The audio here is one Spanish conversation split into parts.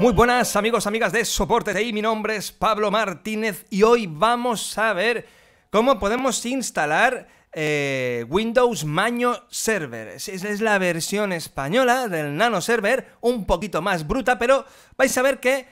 Muy buenas amigos, amigas de Soporte TI, mi nombre es Pablo Martínez y hoy vamos a ver cómo podemos instalar eh, Windows Maño Server. Es, es la versión española del Nano Server, un poquito más bruta, pero vais a ver que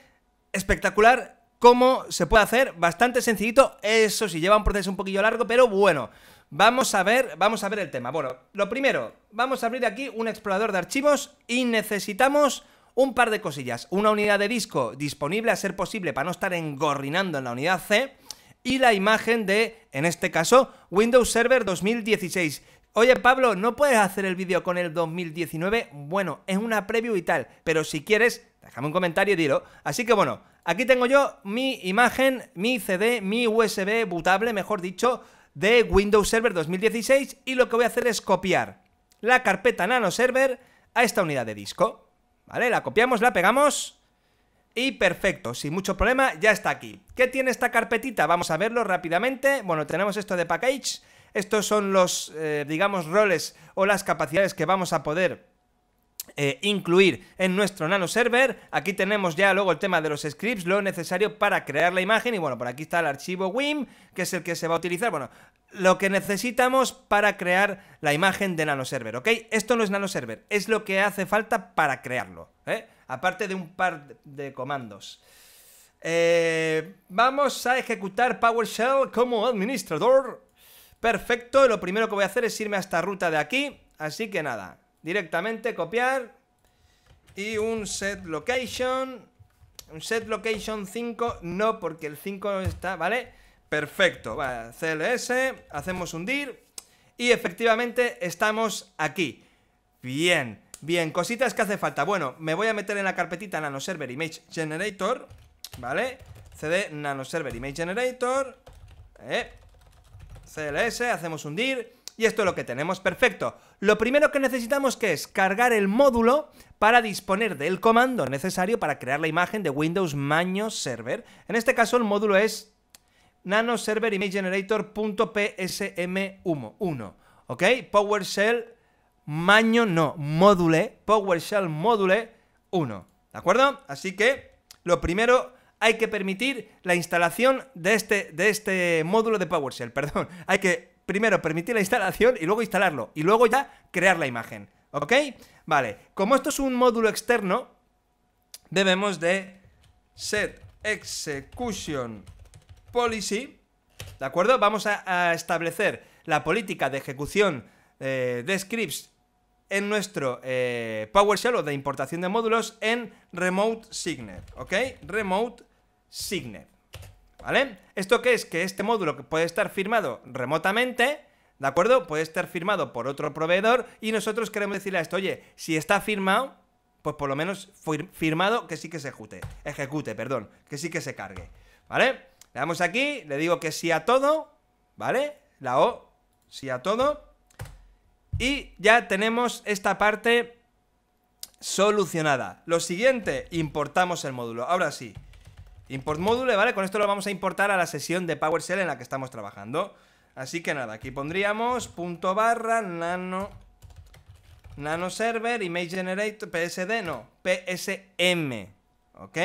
espectacular cómo se puede hacer, bastante sencillito, eso sí, lleva un proceso un poquillo largo, pero bueno. Vamos a ver, vamos a ver el tema. Bueno, lo primero, vamos a abrir aquí un explorador de archivos y necesitamos un par de cosillas. Una unidad de disco disponible a ser posible para no estar engorrinando en la unidad C. Y la imagen de, en este caso, Windows Server 2016. Oye Pablo, ¿no puedes hacer el vídeo con el 2019? Bueno, es una preview y tal, pero si quieres, déjame un comentario y dilo. Así que bueno, aquí tengo yo mi imagen, mi CD, mi USB bootable, mejor dicho, de Windows Server 2016 y lo que voy a hacer es copiar la carpeta nano server a esta unidad de disco. ¿vale? La copiamos, la pegamos y perfecto, sin mucho problema, ya está aquí. ¿Qué tiene esta carpetita? Vamos a verlo rápidamente. Bueno, tenemos esto de package, estos son los, eh, digamos, roles o las capacidades que vamos a poder eh, incluir en nuestro nano server. Aquí tenemos ya luego el tema de los scripts, lo necesario para crear la imagen. Y bueno, por aquí está el archivo WIM, que es el que se va a utilizar. Bueno, lo que necesitamos para crear la imagen de nano server, ¿ok? Esto no es nano server, es lo que hace falta para crearlo, ¿eh? Aparte de un par de comandos. Eh, vamos a ejecutar PowerShell como administrador. Perfecto, lo primero que voy a hacer es irme a esta ruta de aquí. Así que nada, Directamente copiar. Y un set location. Un set location 5. No, porque el 5 está, ¿vale? Perfecto. va, CLS. Hacemos un dir. Y efectivamente estamos aquí. Bien. Bien, cositas que hace falta. Bueno, me voy a meter en la carpetita Nano Server Image Generator. ¿Vale? CD Nano Server Image Generator. Eh. CLS, hacemos un dir. Y esto es lo que tenemos. Perfecto lo primero que necesitamos que es cargar el módulo para disponer del comando necesario para crear la imagen de Windows Maño Server. En este caso el módulo es nano server 1 ¿ok? PowerShell maño no, módule, PowerShell módule 1, ¿de acuerdo? Así que lo primero hay que permitir la instalación de este, de este módulo de PowerShell, perdón, hay que primero permitir la instalación y luego instalarlo. Y luego ya crear la imagen. ¿Ok? Vale. Como esto es un módulo externo, debemos de set execution policy. ¿De acuerdo? Vamos a, establecer la política de ejecución eh, de scripts en nuestro eh, PowerShell o de importación de módulos en Remote Signet. ¿Ok? Remote Signet. ¿Vale? ¿Esto qué es? Que este módulo que puede estar firmado remotamente, ¿de acuerdo? Puede estar firmado por otro proveedor y nosotros queremos decirle a esto, oye, si está firmado, pues por lo menos firmado que sí que se ejecute, ejecute, perdón, que sí que se cargue, ¿vale? Le damos aquí, le digo que sí a todo, ¿vale? La O, sí a todo. Y ya tenemos esta parte solucionada. Lo siguiente, importamos el módulo. Ahora sí, Import module, ¿vale? Con esto lo vamos a importar a la sesión de PowerShell en la que estamos trabajando. Así que nada, aquí pondríamos punto barra nano nano server image generator psd no, psm, ¿ok?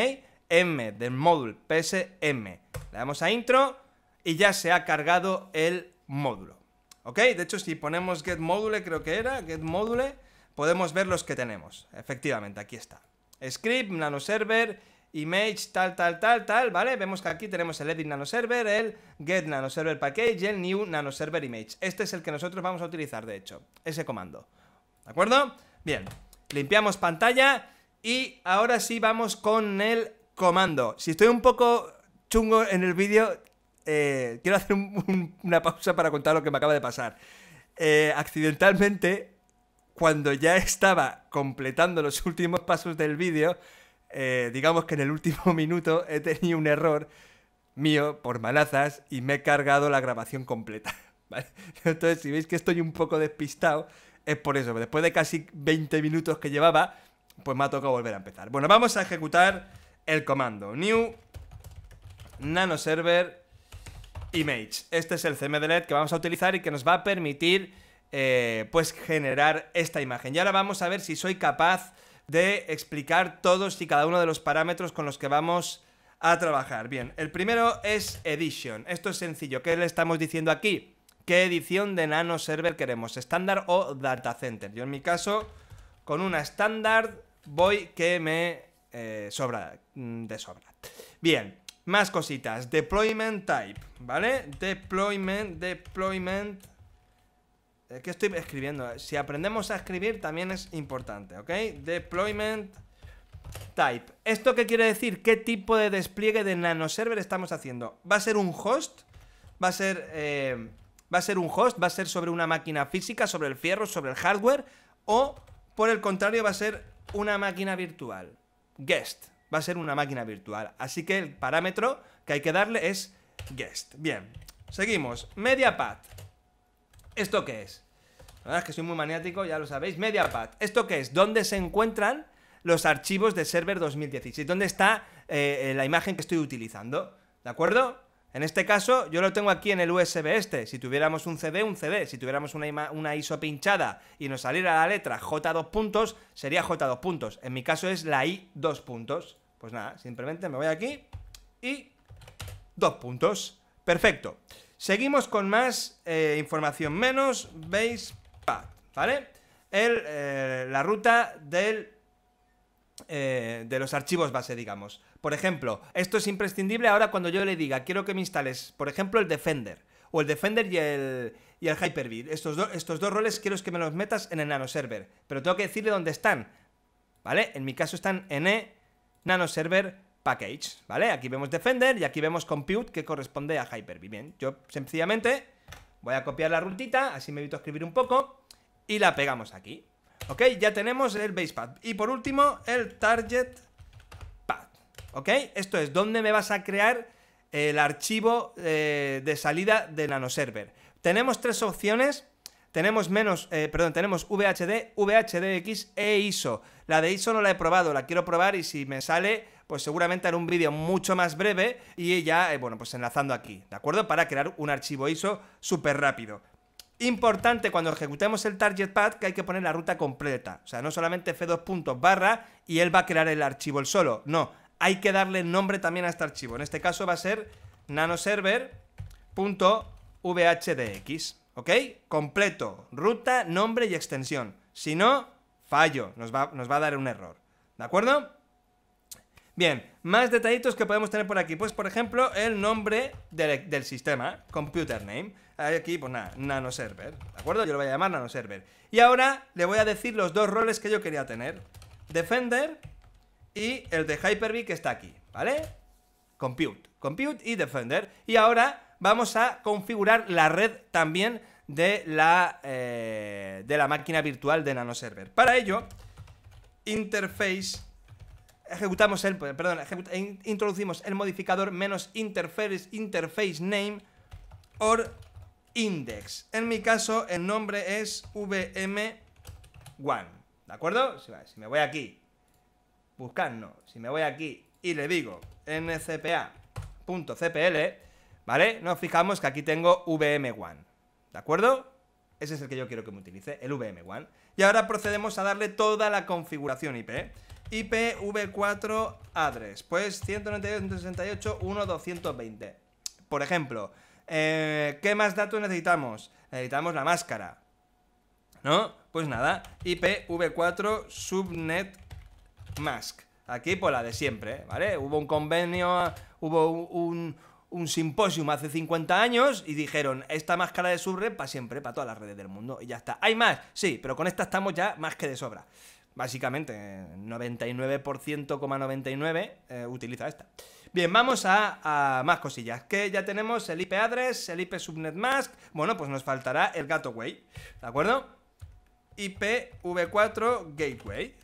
M del módulo, psm. Le damos a intro y ya se ha cargado el módulo. ¿Ok? De hecho, si ponemos get module, creo que era, get module, podemos ver los que tenemos. Efectivamente, aquí está. Script, nano server, image, tal, tal, tal, tal, ¿vale? Vemos que aquí tenemos el edit nano server, el get nano server package y el new nano server image. Este es el que nosotros vamos a utilizar, de hecho, ese comando. ¿De acuerdo? Bien, limpiamos pantalla y ahora sí vamos con el comando. Si estoy un poco chungo en el vídeo, eh, quiero hacer una pausa para contar lo que me acaba de pasar. Eh, accidentalmente, cuando ya estaba completando los últimos pasos del vídeo, eh, digamos que en el último minuto he tenido un error mío por malazas y me he cargado la grabación completa. Entonces, si veis que estoy un poco despistado, es por eso. Después de casi 20 minutos que llevaba, pues me ha tocado volver a empezar. Bueno, vamos a ejecutar el comando new nano server image. Este es el CMDLED que vamos a utilizar y que nos va a permitir eh, pues generar esta imagen. Y ahora vamos a ver si soy capaz de explicar todos y cada uno de los parámetros con los que vamos a trabajar. Bien, el primero es Edition. Esto es sencillo. ¿Qué le estamos diciendo aquí? ¿Qué edición de nano server queremos? ¿Estándar o data center? Yo en mi caso, con una estándar voy que me eh, sobra, mm, de sobra. Bien, más cositas. Deployment type, ¿vale? Deployment, deployment es eh, que estoy escribiendo. Si aprendemos a escribir también es importante, ¿ok? Deployment type. ¿Esto qué quiere decir? ¿Qué tipo de despliegue de nanoserver estamos haciendo? ¿Va a ser un host? ¿Va a ser, eh, ¿Va a ser un host? ¿Va a ser sobre una máquina física, sobre el fierro, sobre el hardware? ¿O, por el contrario, va a ser una máquina virtual? Guest. Va a ser una máquina virtual. Así que el parámetro que hay que darle es guest. Bien. Seguimos. Media path. ¿Esto qué es? La verdad es que soy muy maniático, ya lo sabéis. MediaPad, ¿Esto qué es? ¿Dónde se encuentran los archivos de Server 2016? ¿Dónde está eh, eh, la imagen que estoy utilizando? ¿De acuerdo? En este caso, yo lo tengo aquí en el USB este. Si tuviéramos un CD, un CD. Si tuviéramos una, ISO pinchada y nos saliera la letra J 2 puntos, sería J 2 puntos. En mi caso es la I 2 puntos. Pues nada, simplemente me voy aquí y dos puntos. Perfecto. Seguimos con más eh, información menos. Veis ¿vale? Eh, la ruta del, eh, de los archivos base, digamos. Por ejemplo, esto es imprescindible ahora cuando yo le diga, quiero que me instales, por ejemplo, el Defender, o el Defender y el, y el Hyper-V. Estos, estos dos roles quiero que me los metas en el nano server pero tengo que decirle dónde están, ¿vale? En mi caso están en e, server package, ¿vale? Aquí vemos Defender y aquí vemos Compute que corresponde a Hyper-V. Bien, yo sencillamente Voy a copiar la rutita, así me evito escribir un poco. Y la pegamos aquí. Ok, ya tenemos el basepad. Y por último, el target pad. Ok, esto es donde me vas a crear el archivo eh, de salida de nanoserver. Tenemos tres opciones. Tenemos menos, eh, perdón, tenemos VHD, VHDX e ISO. La de ISO no la he probado, la quiero probar y si me sale pues seguramente haré un vídeo mucho más breve y ya, eh, bueno, pues enlazando aquí, ¿de acuerdo? Para crear un archivo ISO súper rápido. Importante cuando ejecutemos el target path que hay que poner la ruta completa. O sea, no solamente f2 barra y él va a crear el archivo el solo. No, hay que darle nombre también a este archivo. En este caso va a ser nanoserver.vhdx. ¿Ok? Completo, ruta, nombre y extensión. Si no, fallo, nos nos va a dar un error. ¿De acuerdo? Bien, más detallitos que podemos tener por aquí. Pues, por ejemplo, el nombre del, sistema, computer name. Aquí, pues nada, nano server. ¿De acuerdo? Yo lo voy a llamar nano server. Y ahora le voy a decir los dos roles que yo quería tener. Defender y el de Hyper-V que está aquí, ¿vale? Compute. Compute y Defender. Y ahora vamos a configurar la red también de la, eh, de la máquina virtual de nano server. Para ello, interface ejecutamos el, perdón, introducimos el modificador menos interface, interface name or index. En mi caso, el nombre es vm1, ¿de acuerdo? Si, me voy aquí, Buscando, si me voy aquí y le digo ncpa.cpl, ¿vale? Nos fijamos que aquí tengo vm1, ¿de acuerdo? Ese es el que yo quiero que me utilice, el vm1. Y ahora procedemos a darle toda la configuración IP. ¿eh? IPv4 address. Pues 192.168.1.220 Por ejemplo, eh, ¿qué más datos necesitamos? Necesitamos la máscara. ¿No? Pues nada, IPv4 subnet mask. Aquí por pues, la de siempre, ¿eh? ¿vale? Hubo un convenio, hubo un, un simposio hace 50 años y dijeron, esta máscara de subred para siempre, para todas las redes del mundo. Y ya está. ¿Hay más? Sí, pero con esta estamos ya más que de sobra. Básicamente, 99,99 eh, utiliza esta. Bien, vamos a, más cosillas. Que ya tenemos el IP address, el IP subnet mask. Bueno, pues nos faltará el gateway. ¿De acuerdo? IPv4 gateway.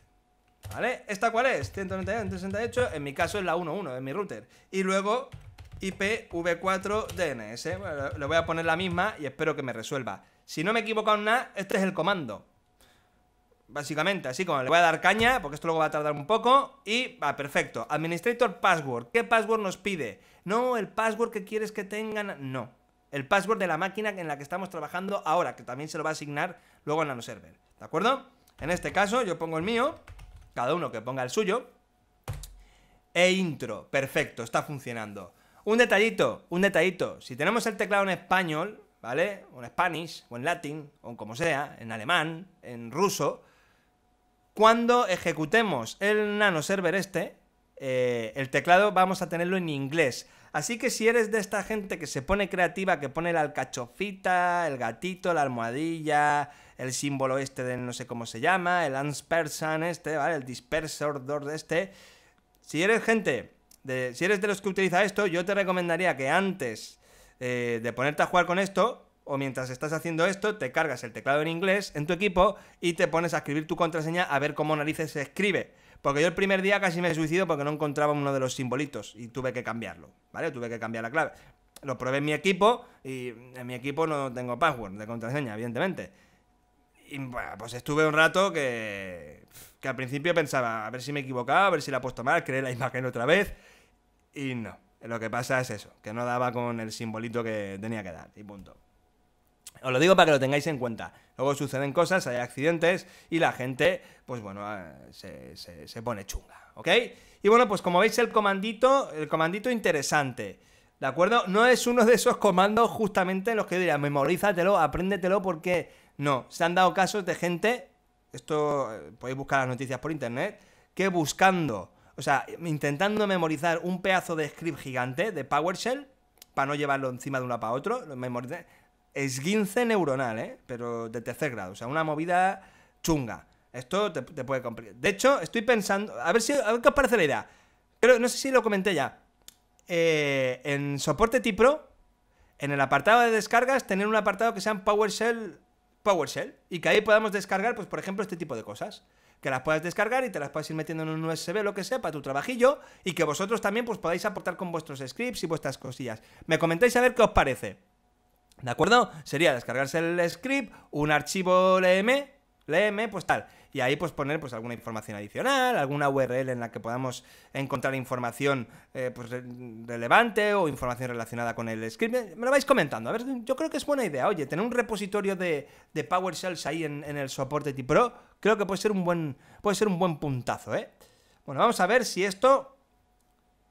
¿Vale? ¿Esta cuál es? 192.168. En mi caso es la 1.1 de mi router. Y luego IPv4 DNS. le voy a poner la misma y espero que me resuelva. Si no me he equivocado nada, este es el comando. Básicamente, así como le voy a dar caña, porque esto luego va a tardar un poco. Y va, perfecto. Administrator password. ¿Qué password nos pide? No, el password que quieres que tengan. No. El password de la máquina en la que estamos trabajando ahora, que también se lo va a asignar luego en NanoServer. ¿De acuerdo? En este caso, yo pongo el mío. Cada uno que ponga el suyo. E intro. Perfecto, está funcionando. Un detallito, un detallito. Si tenemos el teclado en español, ¿vale? O en Spanish, o en latín, o como sea, en alemán, en ruso, cuando ejecutemos el nano server este, eh, el teclado vamos a tenerlo en inglés. Así que si eres de esta gente que se pone creativa, que pone la alcachofita, el gatito, la almohadilla, el símbolo este de no sé cómo se llama, el person este, ¿vale? El dispersor de este. Si eres gente, de, si eres de los que utiliza esto, yo te recomendaría que antes eh, de ponerte a jugar con esto, o mientras estás haciendo esto, te cargas el teclado en inglés en tu equipo y te pones a escribir tu contraseña a ver cómo narices se escribe. Porque yo el primer día casi me suicido porque no encontraba uno de los simbolitos y tuve que cambiarlo, ¿vale? Tuve que cambiar la clave. Lo probé en mi equipo y en mi equipo no tengo password de contraseña, evidentemente. Y bueno, pues estuve un rato que, que al principio pensaba, a ver si me equivocaba, a ver si la he puesto mal, creé la imagen otra vez. Y no, lo que pasa es eso, que no daba con el simbolito que tenía que dar y punto. Os lo digo para que lo tengáis en cuenta. Luego suceden cosas, hay accidentes y la gente, pues bueno, eh, se, pone chunga, ¿ok? Y bueno, pues como veis el comandito, el comandito interesante, ¿de acuerdo? No es uno de esos comandos justamente los que yo diría, memorízatelo, apréndetelo porque no, se han dado casos de gente, esto eh, podéis buscar las noticias por internet, que buscando, o sea, intentando memorizar un pedazo de script gigante de PowerShell, para no llevarlo encima de uno para otro, lo esguince neuronal, ¿eh? Pero de tercer grado, o sea, una movida chunga. Esto te, puede complicar. De hecho, estoy pensando. A ver si. qué os parece la idea. Pero no sé si lo comenté ya. Eh, en soporte Tipro, en el apartado de descargas, tener un apartado que sea en PowerShell. PowerShell. Y que ahí podamos descargar, pues, por ejemplo, este tipo de cosas. Que las puedas descargar y te las puedas ir metiendo en un USB, lo que sea, para tu trabajillo. Y que vosotros también, pues, podáis aportar con vuestros scripts y vuestras cosillas. Me comentáis a ver qué os parece. ¿De acuerdo? Sería descargarse el script, un archivo LM, LM, pues tal. Y ahí pues poner pues alguna información adicional, alguna URL en la que podamos encontrar información eh, pues, relevante o información relacionada con el script. Me lo vais comentando. A ver, yo creo que es buena idea. Oye, tener un repositorio de, de PowerShells ahí en, el soporte Pro, creo que puede ser un buen, puede ser un buen puntazo, ¿eh? Bueno, vamos a ver si esto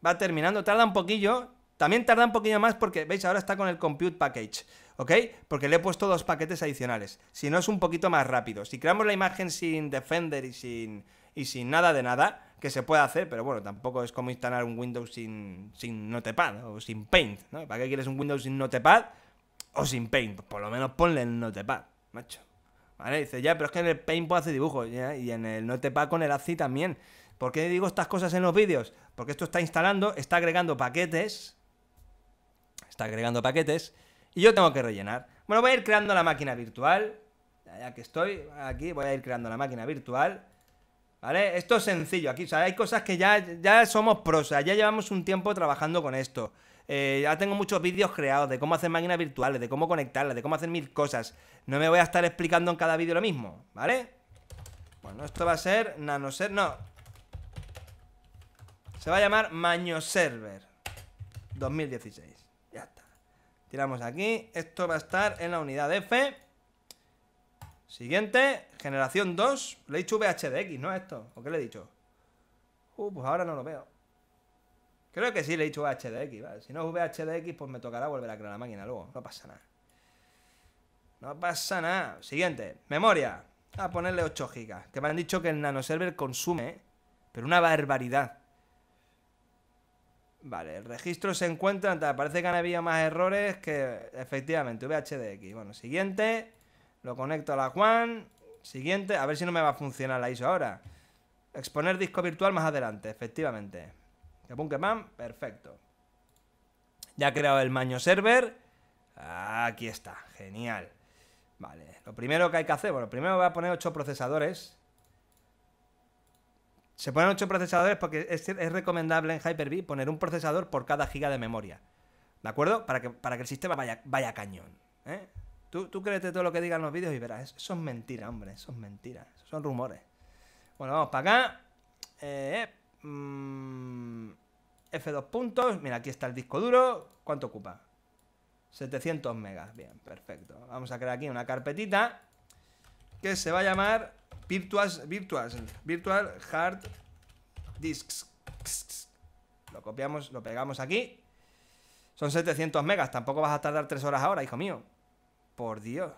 va terminando. Tarda un poquillo, también tarda un poquito más porque, veis, ahora está con el compute package, ¿ok? Porque le he puesto dos paquetes adicionales. Si no, es un poquito más rápido. Si creamos la imagen sin Defender y sin, y sin nada de nada, que se puede hacer, pero bueno, tampoco es como instalar un Windows sin, sin Notepad o sin Paint, ¿no? ¿Para qué quieres un Windows sin Notepad o sin Paint? Pues por lo menos ponle el Notepad, macho. ¿Vale? Dice, ya, pero es que en el Paint puedo hacer dibujos, ¿ya? Y en el Notepad con el ACI también. ¿Por qué digo estas cosas en los vídeos? Porque esto está instalando, está agregando paquetes, está agregando paquetes y yo tengo que rellenar. Bueno, voy a ir creando la máquina virtual. Ya que estoy aquí, voy a ir creando la máquina virtual. ¿Vale? Esto es sencillo. Aquí, o sea, hay cosas que ya, ya somos prosa, ya llevamos un tiempo trabajando con esto. Eh, ya tengo muchos vídeos creados de cómo hacer máquinas virtuales, de cómo conectarlas, de cómo hacer mil cosas. No me voy a estar explicando en cada vídeo lo mismo, ¿vale? Bueno, esto va a ser nanoser... No. Se va a llamar Maño Server 2016. Tiramos aquí. Esto va a estar en la unidad F. Siguiente. Generación 2. Le he dicho VHDX, ¿no? Esto. ¿O qué le he dicho? Uh, pues ahora no lo veo. Creo que sí le he dicho VHDX, Si no es VHDX, pues me tocará volver a crear la máquina luego. No pasa nada. No pasa nada. Siguiente. Memoria. A ponerle 8 gigas Que me han dicho que el nanoserver consume, pero una barbaridad. Vale, el registro se encuentra, parece que han habido más errores que efectivamente, VHDX. Bueno, siguiente, lo conecto a la Juan siguiente, a ver si no me va a funcionar la ISO ahora. Exponer disco virtual más adelante, efectivamente. Que pum, que pam, perfecto. Ya he creado el maño server. Aquí está, genial. Vale, lo primero que hay que hacer, bueno, primero voy a poner 8 procesadores se ponen 8 procesadores porque es, recomendable en Hyper-V poner un procesador por cada giga de memoria. ¿De acuerdo? Para que, para que el sistema vaya, vaya cañón. ¿eh? Tú, crees créete todo lo que digan los vídeos y verás. Eso es mentira, hombre. Eso es mentira. son rumores. Bueno, vamos para acá. Eh, mm, F2 puntos. Mira, aquí está el disco duro. ¿Cuánto ocupa? 700 megas. Bien, perfecto. Vamos a crear aquí una carpetita que se va a llamar Virtual, Hard Disks. Lo copiamos, lo pegamos aquí. Son 700 megas, tampoco vas a tardar 3 horas ahora, hijo mío. Por Dios.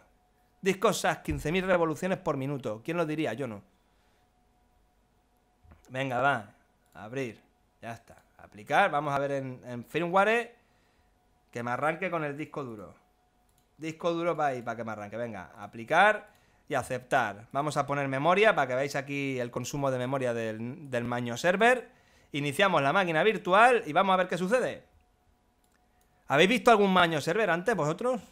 Discos SAS, 15.000 revoluciones por minuto. ¿Quién lo diría? Yo no. Venga, va. Abrir. Ya está. Aplicar. Vamos a ver en, en firmware que me arranque con el disco duro. Disco duro para ahí, para que me arranque. Venga, aplicar y aceptar. Vamos a poner memoria para que veáis aquí el consumo de memoria del, Maño Server. Iniciamos la máquina virtual y vamos a ver qué sucede. ¿Habéis visto algún Maño Server antes vosotros?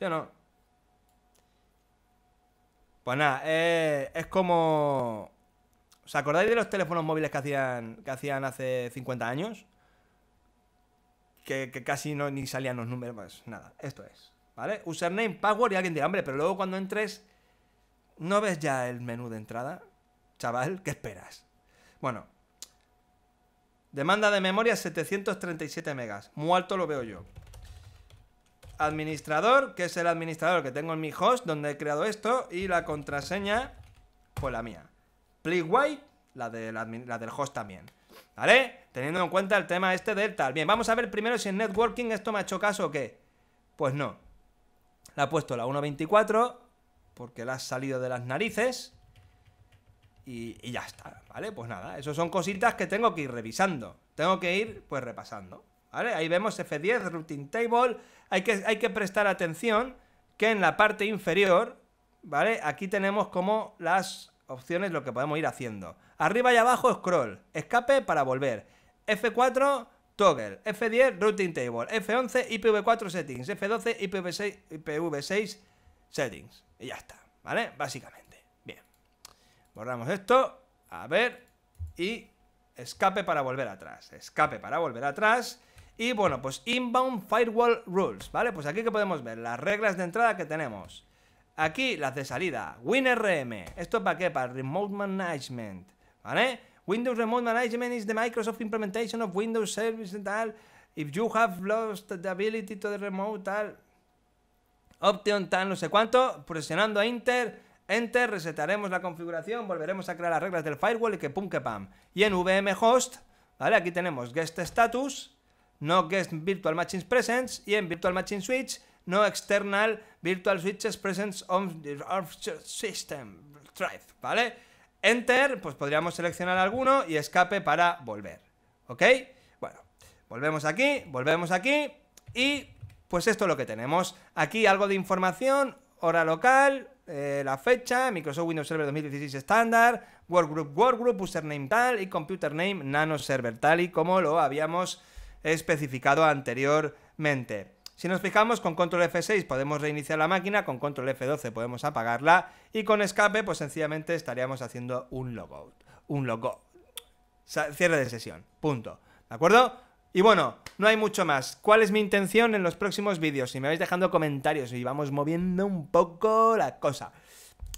¿Sí o no? Pues nada, eh, es como... ¿Os acordáis de los teléfonos móviles que hacían, que hacían hace 50 años? Que, casi no, ni salían los números, pues nada, esto es. ¿Vale? Username, password y alguien dirá, hombre, pero luego cuando entres, ¿no ves ya el menú de entrada? Chaval, ¿qué esperas? Bueno, demanda de memoria 737 megas. Muy alto lo veo yo. Administrador, que es el administrador que tengo en mi host donde he creado esto. Y la contraseña, pues la mía. white, la la del host también. ¿Vale? Teniendo en cuenta el tema este del tal. Bien, vamos a ver primero si en networking esto me ha hecho caso o qué. Pues no la ha puesto la 1.24 porque la ha salido de las narices. Y, ya está, ¿vale? Pues nada, eso son cositas que tengo que ir revisando. Tengo que ir, pues, repasando. ¿Vale? Ahí vemos F10, Routing Table. Hay que, hay que prestar atención que en la parte inferior, ¿vale? Aquí tenemos como las opciones, lo que podemos ir haciendo. Arriba y abajo, scroll. Escape para volver. F4 Toggle, F10 Routing Table, F11 IPv4 Settings, F12 IPv6, IPv6 Settings. Y ya está, ¿vale? Básicamente. Bien. Borramos esto. A ver. Y escape para volver atrás. Escape para volver atrás. Y bueno, pues Inbound Firewall Rules, ¿vale? Pues aquí que podemos ver las reglas de entrada que tenemos. Aquí las de salida. WinRM. ¿Esto es para qué? Para Remote Management, ¿vale? Windows Remote Management is the Microsoft implementation of Windows Service and tal. If you have lost the ability to the remote tal. Option tal, no sé cuánto. Presionando Enter. Enter, resetaremos la configuración, volveremos a crear las reglas del firewall y que pum que pam. Y en VM host, ¿vale? Aquí tenemos guest status, no guest virtual machines presence y en virtual machine switch, no external virtual switches presence on the system drive, ¿vale? Enter, pues podríamos seleccionar alguno y escape para volver. ¿Ok? Bueno, volvemos aquí, volvemos aquí y pues esto es lo que tenemos. Aquí algo de información, hora local, eh, la fecha, Microsoft Windows Server 2016 estándar, Workgroup, Workgroup, username tal y computer name nano server tal y como lo habíamos especificado anteriormente. Si nos fijamos, con control F6 podemos reiniciar la máquina, con control F12 podemos apagarla y con escape pues sencillamente estaríamos haciendo un logout, un logout, cierre de sesión, punto, ¿de acuerdo? Y bueno, no hay mucho más. ¿Cuál es mi intención en los próximos vídeos? Si me vais dejando comentarios y vamos moviendo un poco la cosa.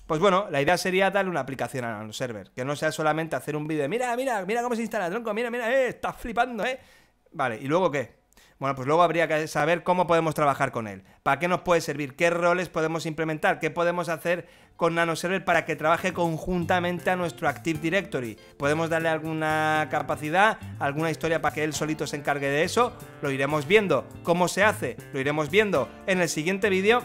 Pues bueno, la idea sería darle una aplicación a server, que no sea solamente hacer un vídeo de mira, mira, mira cómo se instala tronco, mira, mira, eh, está flipando, eh. Vale, ¿y luego qué? Bueno, pues luego habría que saber cómo podemos trabajar con él, para qué nos puede servir, qué roles podemos implementar, qué podemos hacer con NanoServer para que trabaje conjuntamente a nuestro Active Directory. Podemos darle alguna capacidad, alguna historia para que él solito se encargue de eso. Lo iremos viendo. ¿Cómo se hace? Lo iremos viendo. En el siguiente vídeo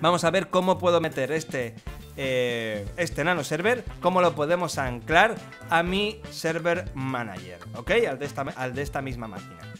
vamos a ver cómo puedo meter este, eh, este NanoServer, este nano server, cómo lo podemos anclar a mi server manager, ¿ok? Al de al de esta misma máquina.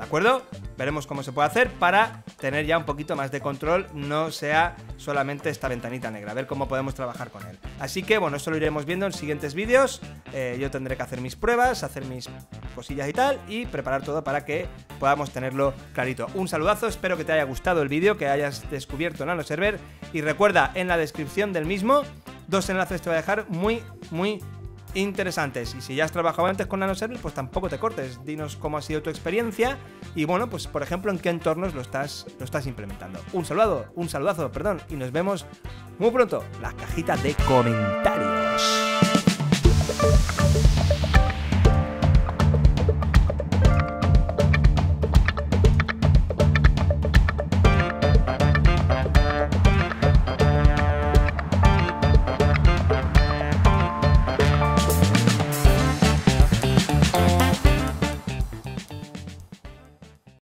¿De acuerdo? Veremos cómo se puede hacer para tener ya un poquito más de control, no sea solamente esta ventanita negra, a ver cómo podemos trabajar con él. Así que bueno, eso lo iremos viendo en siguientes vídeos. Eh, yo tendré que hacer mis pruebas, hacer mis cosillas y tal, y preparar todo para que podamos tenerlo clarito. Un saludazo, espero que te haya gustado el vídeo, que hayas descubierto Nano Server, y recuerda, en la descripción del mismo, dos enlaces te voy a dejar muy, muy interesantes. Y si ya has trabajado antes con NanoService, pues tampoco te cortes. Dinos cómo ha sido tu experiencia y bueno, pues por ejemplo, en qué entornos lo estás, lo estás implementando. Un saludo, un saludazo, perdón, y nos vemos muy pronto. Las cajitas de comentarios.